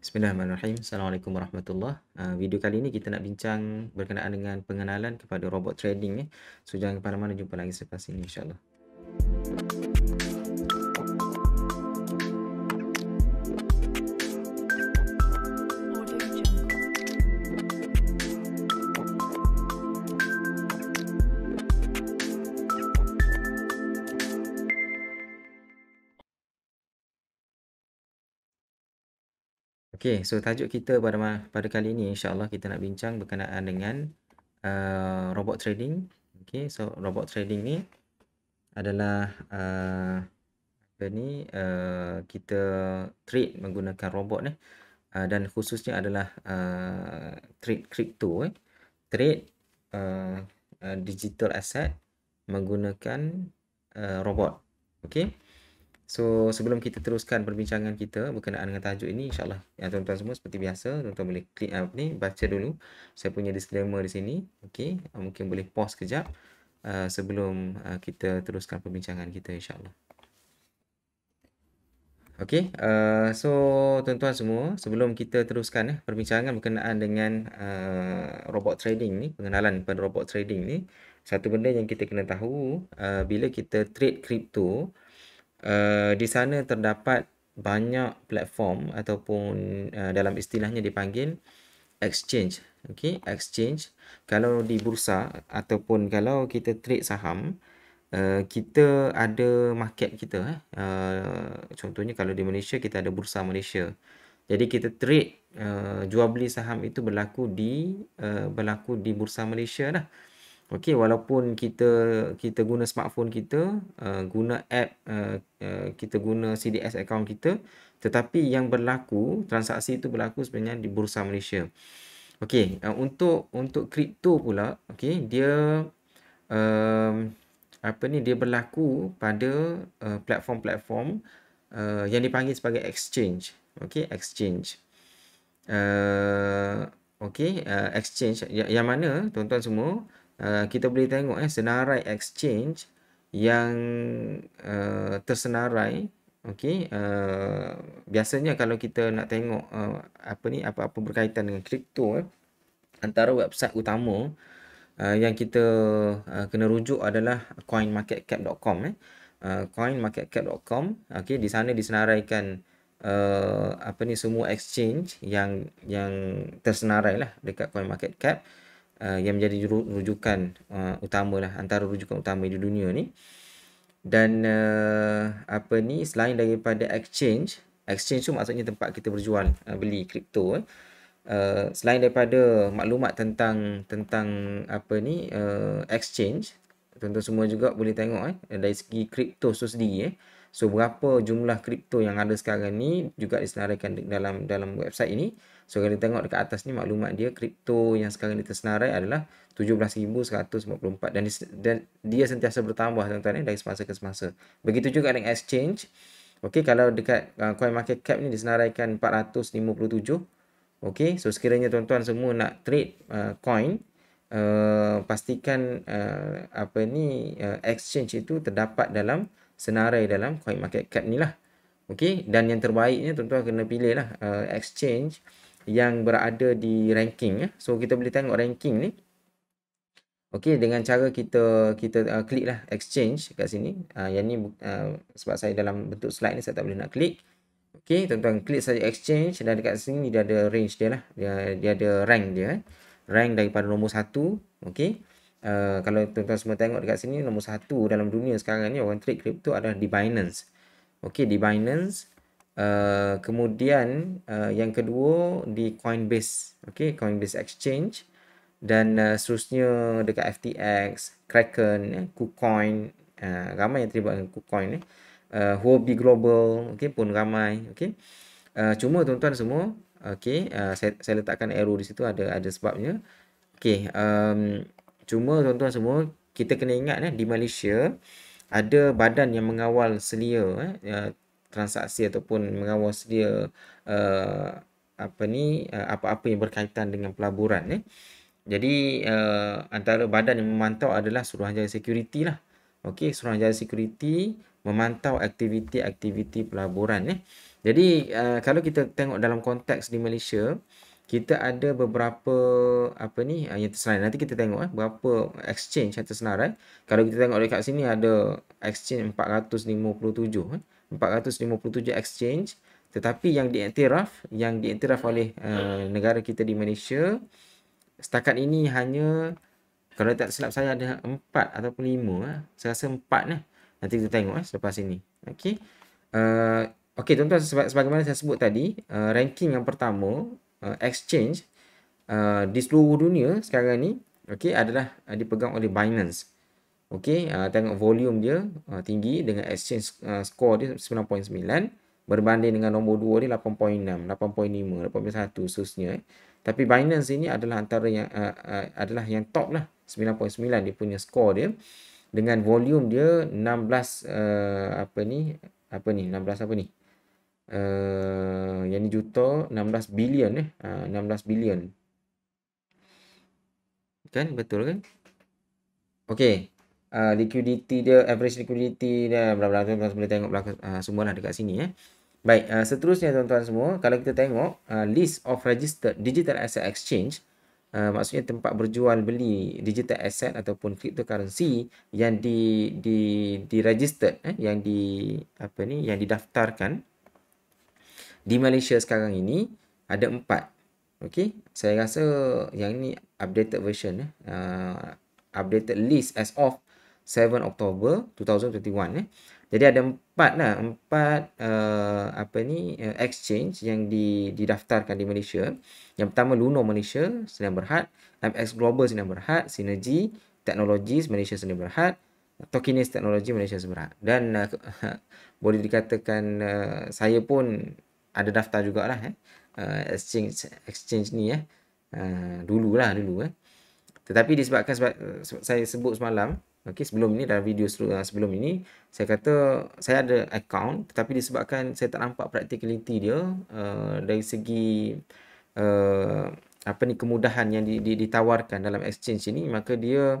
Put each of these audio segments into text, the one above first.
Bismillahirrahmanirrahim. Assalamualaikum warahmatullahi wabarakatuh. Ah, video kali ini kita nak bincang berkenaan dengan pengenalan kepada robot trading. So jangan ke mana-mana jumpa lagi selepas ini insyaAllah. Okay, so tajuk kita pada pada kali ini insyaAllah kita nak bincang berkenaan dengan uh, robot trading. Okay, so robot trading ni adalah uh, apa ni, uh, kita trade menggunakan robot ni uh, dan khususnya adalah uh, trade crypto eh. Trade uh, uh, digital asset menggunakan uh, robot. Okay. So sebelum kita teruskan perbincangan kita berkenaan dengan tajuk ini insyaallah ya tuan-tuan semua seperti biasa tuan-tuan boleh klik apa ah, ni baca dulu saya punya disclaimer di sini okey ah, mungkin boleh pause kejap uh, sebelum uh, kita teruskan perbincangan kita insyaallah. Okey uh, so tuan-tuan semua sebelum kita teruskan eh perbincangan berkenaan dengan uh, robot trading ni pengenalan pada robot trading ni satu benda yang kita kena tahu uh, bila kita trade crypto Eh, di sana terdapat banyak platform ataupun uh, dalam istilahnya dipanggil exchange. Okey, exchange. Kalau di bursa ataupun kalau kita trade saham, uh, kita ada market kita. Eh. Uh, contohnya kalau di Malaysia, kita ada bursa Malaysia. Jadi kita trade uh, jual beli saham itu berlaku di uh, berlaku di bursa Malaysia lah. Okey, walaupun kita kita guna smartphone kita, uh, guna app, uh, uh, kita guna CDS account kita, tetapi yang berlaku, transaksi itu berlaku sebenarnya di Bursa Malaysia. Okey, uh, untuk untuk kripto pula, okey, dia uh, apa ni, dia berlaku pada uh, platform-platform uh, uh, yang dipanggil sebagai exchange. Okey, exchange. Uh, okey, uh, exchange ya, yang, mana, tuan-tuan semua, Ah, kita boleh tengok eh senarai exchange yang uh, tersenarai okey uh, biasanya kalau kita nak tengok uh, apa ni apa-apa berkaitan dengan kripto eh, antara website utama uh, yang kita uh, kena rujuk adalah coinmarketcap.com eh uh, coinmarketcap.com okey di sana disenaraikan uh, apa ni semua exchange yang yang tersenarai lah dekat coinmarketcap uh, uh, yang menjadi rujukan uh, utama lah antara rujukan utama di dunia ni dan uh, apa ni selain daripada exchange exchange tu maksudnya tempat kita berjual uh, beli kripto eh. uh, selain daripada maklumat tentang tentang apa ni uh, exchange tuan semua juga boleh tengok eh dari segi kripto tu sendiri eh. So berapa jumlah kripto yang ada sekarang ni juga disenaraikan dalam dalam website ini. So kalau tengok dekat atas ni maklumat dia kripto yang sekarang ni tersenarai adalah 17,154 dan, dan dia sentiasa bertambah tuan-tuan eh, dari semasa ke semasa. Begitu juga dengan exchange. Okey kalau dekat uh, coin market cap ni disenaraikan 457. Okey so sekiranya tuan-tuan semua nak trade uh, coin uh, pastikan uh, apa ni uh, exchange itu terdapat dalam senarai dalam coin market cap ni lah. Okey dan yang terbaiknya tentu tuan kena pilih lah uh, exchange yang berada di ranking ya. So kita boleh tengok ranking ni. Okey dengan cara kita kita uh, klik lah exchange kat sini. Uh, yang ni uh, sebab saya dalam bentuk slide ni saya tak boleh nak klik. Okey tuan-tuan klik saja exchange dan dekat sini dia ada range dia lah. Dia dia ada rank dia eh rank daripada nombor satu. Okay. Uh, eh, kalau tuan-tuan semua tengok dekat sini, nombor satu dalam dunia sekarang ni orang trade crypto adalah di Binance. Okay, di Binance. Uh, kemudian uh, yang kedua di Coinbase. Okay, Coinbase Exchange. Dan uh, seterusnya dekat FTX, Kraken, eh, KuCoin. Uh, ramai yang terlibat dengan KuCoin. Eh. Uh, Huobi Global okay, pun ramai. Okay. Uh, cuma tuan-tuan semua, Okey, uh, saya, saya letakkan arrow di situ ada ada sebabnya. Okey, um, cuma tuan-tuan semua, kita kena ingat eh, di Malaysia ada badan yang mengawal selia eh, uh, transaksi ataupun mengawal selia uh, apa ni uh, apa-apa yang berkaitan dengan pelaburan eh. Jadi uh, antara badan yang memantau adalah Suruhanjaya Security lah. Okey, Suruhanjaya Security memantau aktiviti-aktiviti pelaburan eh. Jadi uh, kalau kita tengok dalam konteks di Malaysia, kita ada beberapa apa ni uh, yang tersenarai. Nanti kita tengok eh berapa exchange yang tersenarai. Kalau kita tengok dekat sini ada exchange 457 eh. 457 exchange tetapi yang diiktiraf yang diiktiraf oleh uh, negara kita di Malaysia setakat ini hanya kalau tak silap saya ada 4 ataupun 5 eh. Saya rasa 4 lah. Nanti kita tengok eh selepas ini. Okey. Uh, Okey tuan-tuan sebagaimana saya sebut tadi uh, ranking yang pertama uh, exchange uh, di seluruh dunia sekarang ni okey adalah uh, dipegang oleh Binance. Okey uh, tengok volume dia uh, tinggi dengan exchange uh, score dia 9.9 berbanding dengan nombor 2 dia 8.6, 8.5, 8.1 seterusnya. Eh. Tapi Binance ini adalah antara yang uh, uh, adalah yang top lah 9.9 dia punya score dia dengan volume dia 16 uh, apa ni apa ni 16 apa ni Eh, yang ni juta 16 bilion eh. Uh, ha, 16 bilion. Kan? Betul kan? Okay. Uh, ah, liquidity dia, average liquidity dia, berapa, bla bla tuan boleh tengok belakang, uh, semua lah dekat sini eh. Baik, uh, seterusnya tuan-tuan semua, kalau kita tengok uh, list of registered digital asset exchange, uh, maksudnya tempat berjual beli digital asset ataupun cryptocurrency yang di di di registered eh, yang di apa ni yang didaftarkan di Malaysia sekarang ini ada empat. Okey, saya rasa yang ini updated version. Eh. Uh, updated list as of 7 Oktober 2021. Eh. Jadi ada empat lah, empat uh, apa ni uh, exchange yang di, didaftarkan di Malaysia. Yang pertama Luno Malaysia, Sinar Berhad, MX Global Sinar Berhad, Synergy Technologies Malaysia Sinar Berhad, Tokines Technology Malaysia Sinar Berhad. Dan uh, boleh dikatakan uh, saya pun ada daftar jugalah eh uh, exchange exchange ni eh uh, dululah dulu eh tetapi disebabkan sebab, sebab saya sebut semalam okey sebelum ni dalam video uh, sebelum ini saya kata saya ada account tetapi disebabkan saya tak nampak practicality dia uh, dari segi uh, apa ni kemudahan yang di, di, ditawarkan dalam exchange ini maka dia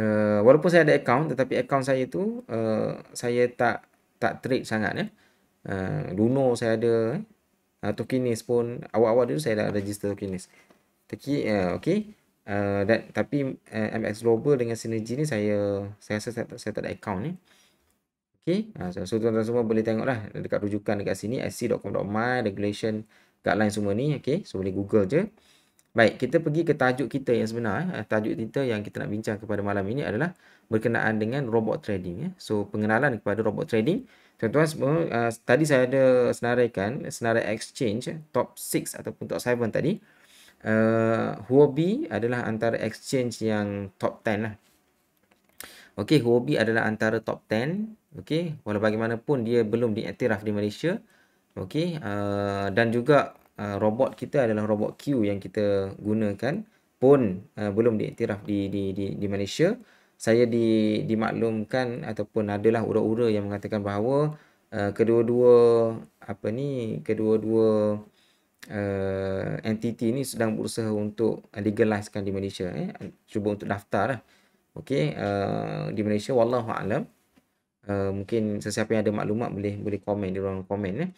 uh, walaupun saya ada account tetapi account saya tu uh, saya tak tak trade sangat eh Ha, Luno saya ada uh, eh. ha, Tokenis pun awal-awal dulu saya dah register Tokenis Toki, uh, ha, okay uh, that, tapi uh, MX Global dengan Synergy ni saya saya rasa saya, saya, tak ada account ni Okay, uh, so, so tuan-tuan semua boleh tengok lah dekat rujukan dekat sini sc.com.my, regulation, guideline semua ni Okay, so boleh google je Baik, kita pergi ke tajuk kita yang sebenar eh. Tajuk kita yang kita nak bincang kepada malam ini adalah Berkenaan dengan robot trading eh. So, pengenalan kepada robot trading Tuan-tuan semua, uh, tadi saya ada senaraikan senarai exchange top 6 ataupun top 7 tadi. Uh, Huobi adalah antara exchange yang top 10 lah. Okey, Huobi adalah antara top 10. Okey, walaupun bagaimanapun dia belum diiktiraf di Malaysia. Okey, uh, dan juga uh, robot kita adalah robot Q yang kita gunakan pun uh, belum diiktiraf di di di di Malaysia saya di dimaklumkan ataupun adalah ura-ura yang mengatakan bahawa uh, kedua-dua apa ni kedua-dua uh, entiti ni sedang berusaha untuk legalizekan di Malaysia eh cuba untuk daftar lah. Okey uh, di Malaysia wallahualam Uh, mungkin sesiapa yang ada maklumat boleh boleh komen di ruang komen eh.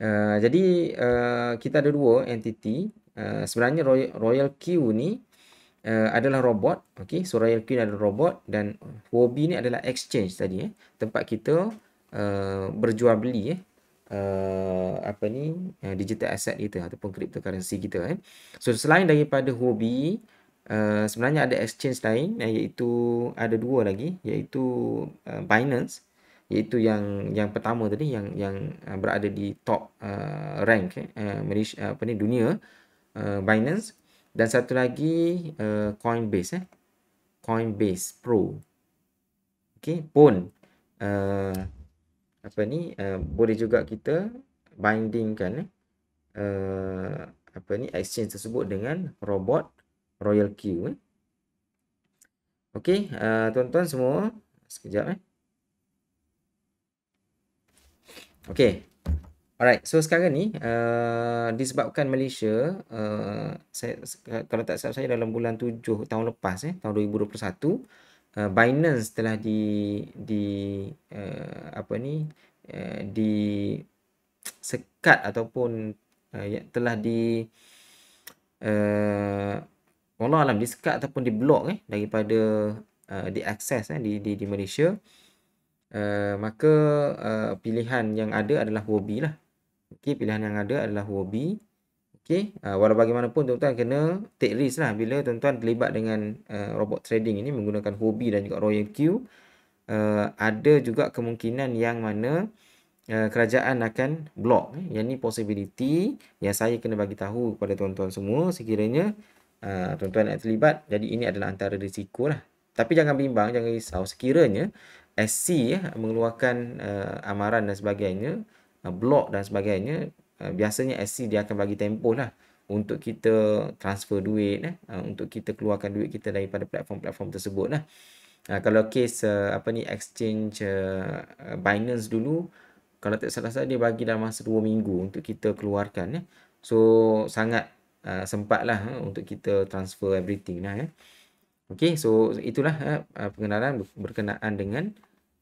Uh, jadi uh, kita ada dua entiti uh, sebenarnya Royal, Royal Q ni uh, adalah robot. Okey, Surayal Queen adalah robot dan Huobi ni adalah exchange tadi eh. Tempat kita uh, berjual beli eh. Uh, apa ni uh, digital asset kita ataupun cryptocurrency kita eh. So selain daripada Huobi, uh, sebenarnya ada exchange lain eh, iaitu ada dua lagi iaitu uh, Binance iaitu yang yang pertama tadi yang yang uh, berada di top uh, rank eh, uh, Malaysia, apa ni dunia uh, Binance dan satu lagi uh, Coinbase eh. Coinbase Pro. Okey, pun uh, apa ni uh, boleh juga kita bindingkan eh. Uh, apa ni exchange tersebut dengan robot Royal Q eh. Okey, uh, tuan-tuan semua sekejap eh. Okey, Alright, so sekarang ni uh, disebabkan Malaysia uh, saya, kalau tak salah saya dalam bulan tujuh tahun lepas eh tahun 2021 uh, Binance telah di di uh, apa ni uh, di sekat ataupun uh, ya, telah di uh, Allah alam di sekat ataupun di blok eh daripada uh, di akses eh, di, di di Malaysia uh, maka uh, pilihan yang ada adalah Wobi lah Okey, pilihan yang ada adalah huruf B. Okey, uh, walau bagaimanapun tuan-tuan kena take risk lah bila tuan-tuan terlibat dengan uh, robot trading ini menggunakan huruf B dan juga Royal Q. Uh, ada juga kemungkinan yang mana uh, kerajaan akan block. Yang ni possibility yang saya kena bagi tahu kepada tuan-tuan semua sekiranya uh, tuan-tuan nak terlibat. Jadi ini adalah antara risiko lah. Tapi jangan bimbang, jangan risau. Sekiranya SC ya, eh, mengeluarkan uh, amaran dan sebagainya, Uh, blok dan sebagainya uh, biasanya SC dia akan bagi tempoh lah untuk kita transfer duit eh, uh, untuk kita keluarkan duit kita daripada platform-platform tersebut lah kalau case apa ni exchange Binance dulu kalau tak salah saya dia bagi dalam masa 2 minggu untuk kita keluarkan eh. so sangat uh, sempat lah eh, untuk kita transfer everything lah eh. Okay, so itulah eh, pengenalan berkenaan dengan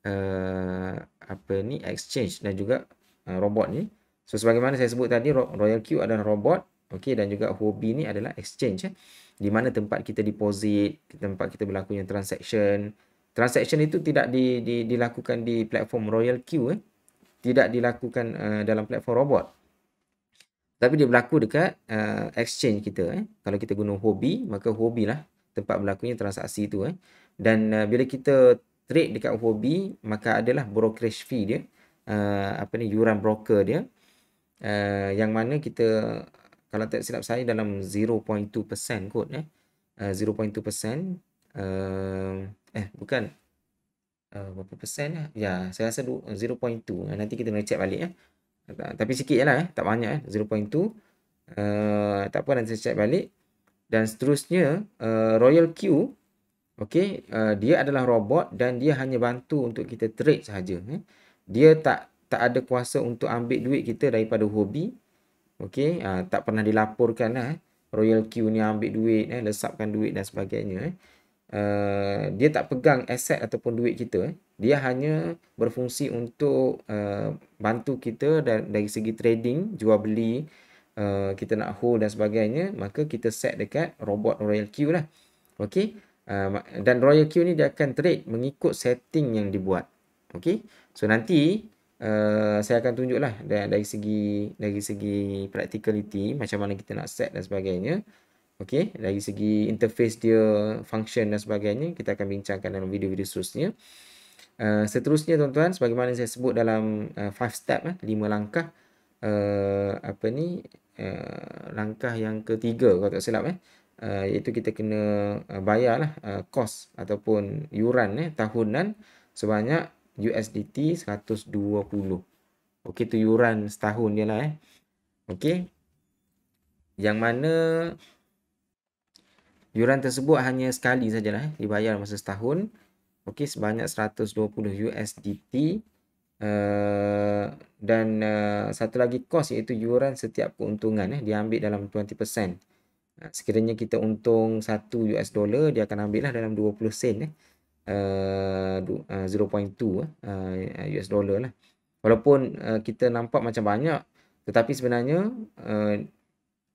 uh, apa ni exchange dan juga Ah, robot ni. So sebagaimana saya sebut tadi Royal Q adalah robot, okay dan juga hobi ni adalah exchange eh. Di mana tempat kita deposit, tempat kita berlakunya transaction. Transaction itu tidak di, di dilakukan di platform Royal Q eh. Tidak dilakukan uh, dalam platform robot. Tapi dia berlaku dekat uh, exchange kita eh. Kalau kita guna hobi, maka hobi lah tempat berlakunya transaksi itu eh. Dan uh, bila kita trade dekat hobi, maka adalah brokerage fee dia uh, apa ni yuran broker dia uh, yang mana kita kalau tak silap saya dalam 0.2% kot eh uh, 0.2% uh, eh bukan uh, berapa persen lah ya saya rasa 0.2 nanti kita kena check balik eh tapi sikit je lah eh tak banyak eh 0.2 uh, tak apa nanti saya check balik dan seterusnya uh, Royal Q Okay, uh, dia adalah robot dan dia hanya bantu untuk kita trade sahaja. Eh? dia tak tak ada kuasa untuk ambil duit kita daripada hobi okey uh, tak pernah dilaporkan eh royal q ni ambil duit eh lesapkan duit dan sebagainya eh uh, dia tak pegang aset ataupun duit kita eh dia hanya berfungsi untuk uh, bantu kita dan dari segi trading jual beli uh, kita nak hold dan sebagainya maka kita set dekat robot royal q lah okey Uh, dan Royal Q ni dia akan trade mengikut setting yang dibuat Okey. So nanti uh, saya akan tunjuklah dari, dari segi dari segi practicality macam mana kita nak set dan sebagainya. Okey, dari segi interface dia, function dan sebagainya, kita akan bincangkan dalam video-video seterusnya. Uh, seterusnya tuan-tuan, sebagaimana saya sebut dalam 5 uh, step eh, 5 langkah uh, apa ni? Uh, langkah yang ketiga kalau tak silap eh. Uh, iaitu kita kena uh, lah uh, kos ataupun yuran eh, tahunan sebanyak USDT 120. Okey, tu yuran setahun dia lah eh. Okey. Yang mana yuran tersebut hanya sekali sajalah eh. Dibayar masa setahun. Okey, sebanyak 120 USDT. Uh, dan uh, satu lagi kos iaitu yuran setiap keuntungan eh. ambil dalam 20%. Sekiranya kita untung 1 US dollar, dia akan ambil lah dalam 20 sen eh uh, 0.2 uh, eh, US uh, dollar lah. Walaupun uh, kita nampak macam banyak tetapi sebenarnya uh,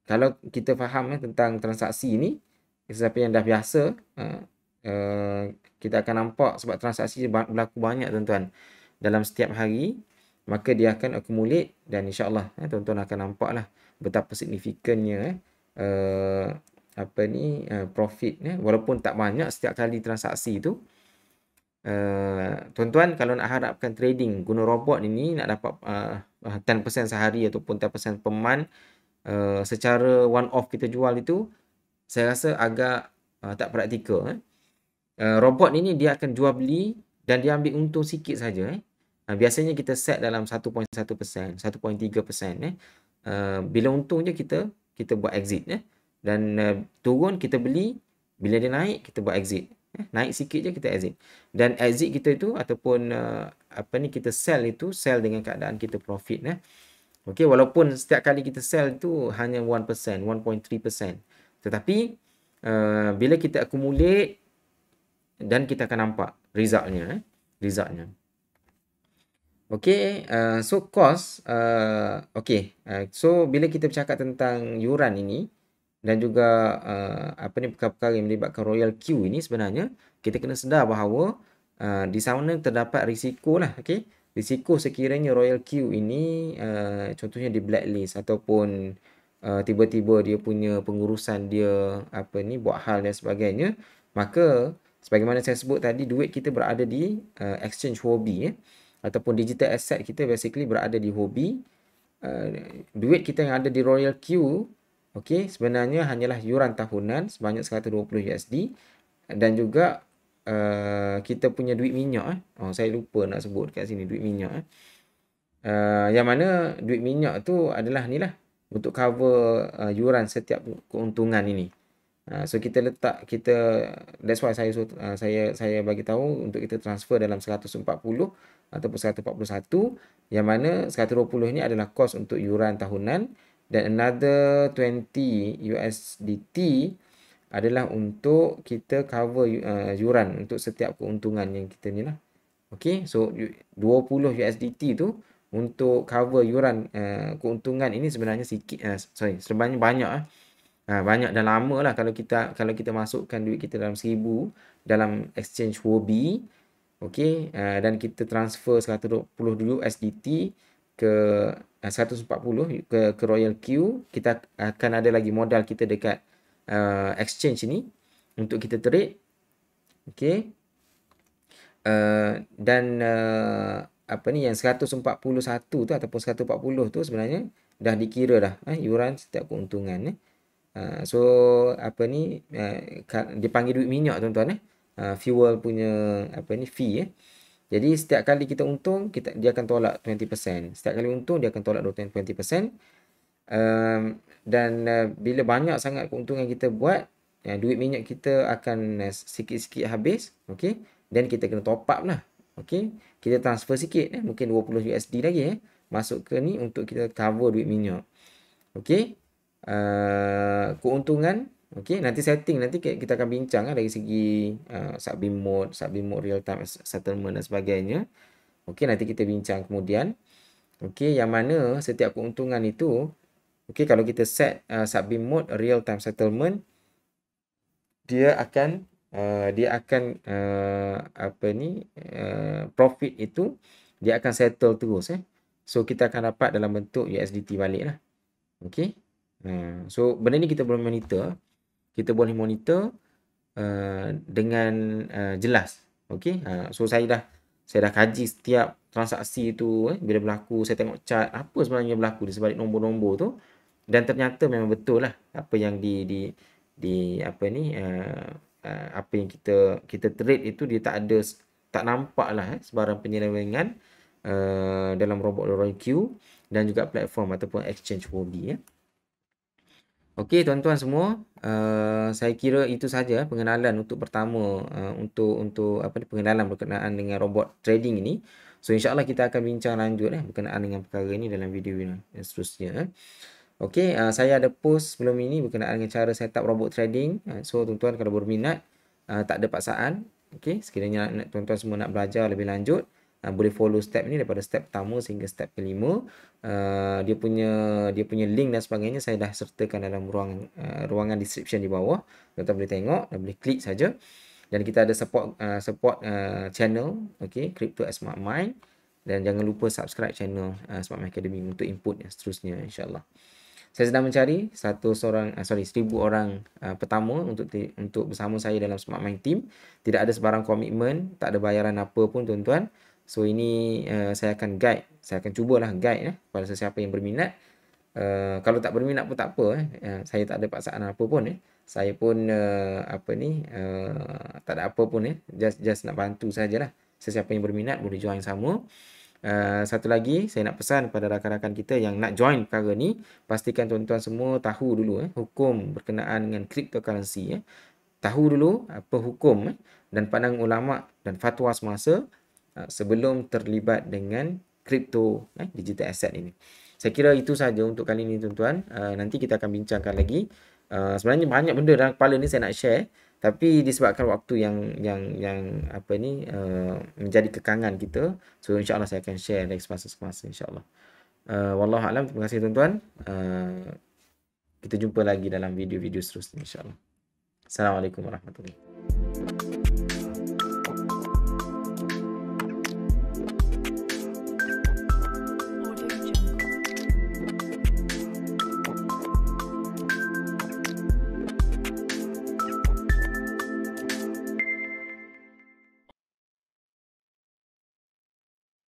kalau kita faham eh, tentang transaksi ni sesiapa yang dah biasa uh, uh, kita akan nampak sebab transaksi berlaku banyak tuan-tuan dalam setiap hari maka dia akan accumulate dan insyaAllah eh, tuan-tuan akan nampak lah betapa signifikannya eh, uh, apa ni uh, profit ya walaupun tak banyak setiap kali transaksi tu uh, tuan-tuan kalau nak harapkan trading guna robot ini nak dapat uh, eh, 10% sehari ataupun 10% peman uh, secara one off kita jual itu saya rasa agak uh, tak praktikal eh. uh, robot ini dia akan jual beli dan dia ambil untung sikit saja eh uh, biasanya kita set dalam 1.1% 1.3% eh uh, bila untung je kita kita buat exit eh dan uh, turun kita beli bila dia naik kita buat exit eh, naik sikit je kita exit dan exit kita itu ataupun uh, apa ni kita sell itu sell dengan keadaan kita profit eh. okey walaupun setiap kali kita sell itu hanya 1% 1.3% tetapi uh, bila kita accumulate dan kita akan nampak resultnya eh. resultnya Okay, uh, so cost, uh, okay, uh, so bila kita bercakap tentang yuran ini, dan juga uh, apa ni perkara-perkara yang melibatkan royal Q ini sebenarnya kita kena sedar bahawa uh, di sana terdapat risiko lah okey risiko sekiranya royal Q ini uh, contohnya di blacklist ataupun uh, tiba-tiba dia punya pengurusan dia apa ni buat hal dan sebagainya maka sebagaimana saya sebut tadi duit kita berada di uh, exchange hobi ya eh? ataupun digital asset kita basically berada di hobi uh, duit kita yang ada di royal queue Okey, sebenarnya hanyalah yuran tahunan sebanyak 120 USD dan juga uh, kita punya duit minyak eh. Oh, saya lupa nak sebut kat sini duit minyak eh. Uh, yang mana duit minyak tu adalah ni lah untuk cover uh, yuran setiap keuntungan ini. Uh, so kita letak kita that's why saya uh, saya saya bagi tahu untuk kita transfer dalam 140 ataupun 141 yang mana 120 ni adalah kos untuk yuran tahunan dan another 20 USDT adalah untuk kita cover uh, yuran untuk setiap keuntungan yang kita ni lah. Okay, so 20 USDT tu untuk cover yuran uh, keuntungan ini sebenarnya sikit, uh, sorry, sebenarnya banyak lah. Uh, banyak dan lama lah kalau kita kalau kita masukkan duit kita dalam seribu dalam exchange Huobi. Okay, uh, dan kita transfer 120 USDT ke 140 ke, ke Royal Q kita akan ada lagi modal kita dekat uh, exchange ni untuk kita trade okey uh, dan uh, apa ni yang 141 tu ataupun 140 tu sebenarnya dah dikira dah eh yuran setiap keuntungan eh uh, so apa ni uh, dipanggil duit minyak tuan-tuan eh uh, fuel punya apa ni fee eh jadi setiap kali kita untung, kita dia akan tolak 20%. Setiap kali untung, dia akan tolak 20%. Um, dan uh, bila banyak sangat keuntungan kita buat, ya, duit minyak kita akan uh, sikit-sikit habis. Okay? Dan kita kena top up lah. Okay? Kita transfer sikit, eh? mungkin 20 USD lagi. Eh? Masuk ke ni untuk kita cover duit minyak. Okay? Uh, eh, keuntungan Okey, nanti setting nanti kita akan bincang eh, dari segi uh, submit mode, submit mode real time settlement dan sebagainya. Okey, nanti kita bincang kemudian. Okey, yang mana setiap keuntungan itu okey kalau kita set uh, submit mode real time settlement dia akan uh, dia akan uh, apa ni uh, profit itu dia akan settle terus eh. So kita akan dapat dalam bentuk USDT baliklah. Okey. Uh, so benda ni kita boleh monitor kita boleh monitor uh, dengan uh, jelas okey uh, so saya dah saya dah kaji setiap transaksi tu eh, bila berlaku saya tengok chart apa sebenarnya berlaku di sebalik nombor-nombor tu dan ternyata memang betul lah apa yang di di di apa ni uh, uh, apa yang kita kita trade itu dia tak ada tak nampak lah eh, sebarang penyelewengan uh, dalam robot Loroy Q dan juga platform ataupun exchange Wobi ya. Eh. Okey tuan-tuan semua, uh, saya kira itu saja pengenalan untuk pertama uh, untuk untuk apa ni pengenalan berkenaan dengan robot trading ini. So insya-Allah kita akan bincang lanjut eh berkenaan dengan perkara ini dalam video ini dan eh, seterusnya eh. Okey, uh, saya ada post sebelum ini berkenaan dengan cara setup robot trading. Uh, so tuan-tuan kalau berminat uh, tak ada paksaan, okey, sekiranya tuan-tuan semua nak belajar lebih lanjut, Ah, boleh follow step ni daripada step pertama sehingga step kelima uh, dia punya dia punya link dan sebagainya saya dah sertakan dalam ruang uh, ruangan description di bawah kita boleh tengok dan boleh klik saja dan kita ada support uh, support uh, channel okey crypto smart mind dan jangan lupa subscribe channel uh, smart mind academy untuk input yang seterusnya insyaallah saya sedang mencari satu seorang uh, sorry seribu orang uh, pertama untuk untuk bersama saya dalam smart mind team tidak ada sebarang komitmen tak ada bayaran apa pun tuan-tuan So ini uh, saya akan guide, saya akan cubalah guide eh, kepada sesiapa yang berminat. Uh, kalau tak berminat pun tak apa eh. Uh, saya tak ada paksaan apa pun eh. Saya pun uh, apa ni uh, tak ada apa pun eh. Just just nak bantu sajalah. Sesiapa yang berminat boleh join sama. Uh, satu lagi saya nak pesan kepada rakan-rakan kita yang nak join perkara ni, pastikan tuan-tuan semua tahu dulu eh hukum berkenaan dengan cryptocurrency eh. Tahu dulu apa hukum eh dan pandang ulama dan fatwa semasa Ha, sebelum terlibat dengan kripto eh, digital asset ini. Saya kira itu sahaja untuk kali ini tuan-tuan. Uh, nanti kita akan bincangkan lagi. Uh, sebenarnya banyak benda dalam kepala ni saya nak share tapi disebabkan waktu yang yang yang apa ni uh, menjadi kekangan kita. So insya-Allah saya akan share next masa semasa insya-Allah. Uh, wallahu alam terima kasih tuan-tuan. Uh, kita jumpa lagi dalam video-video seterusnya insya-Allah. Assalamualaikum warahmatullahi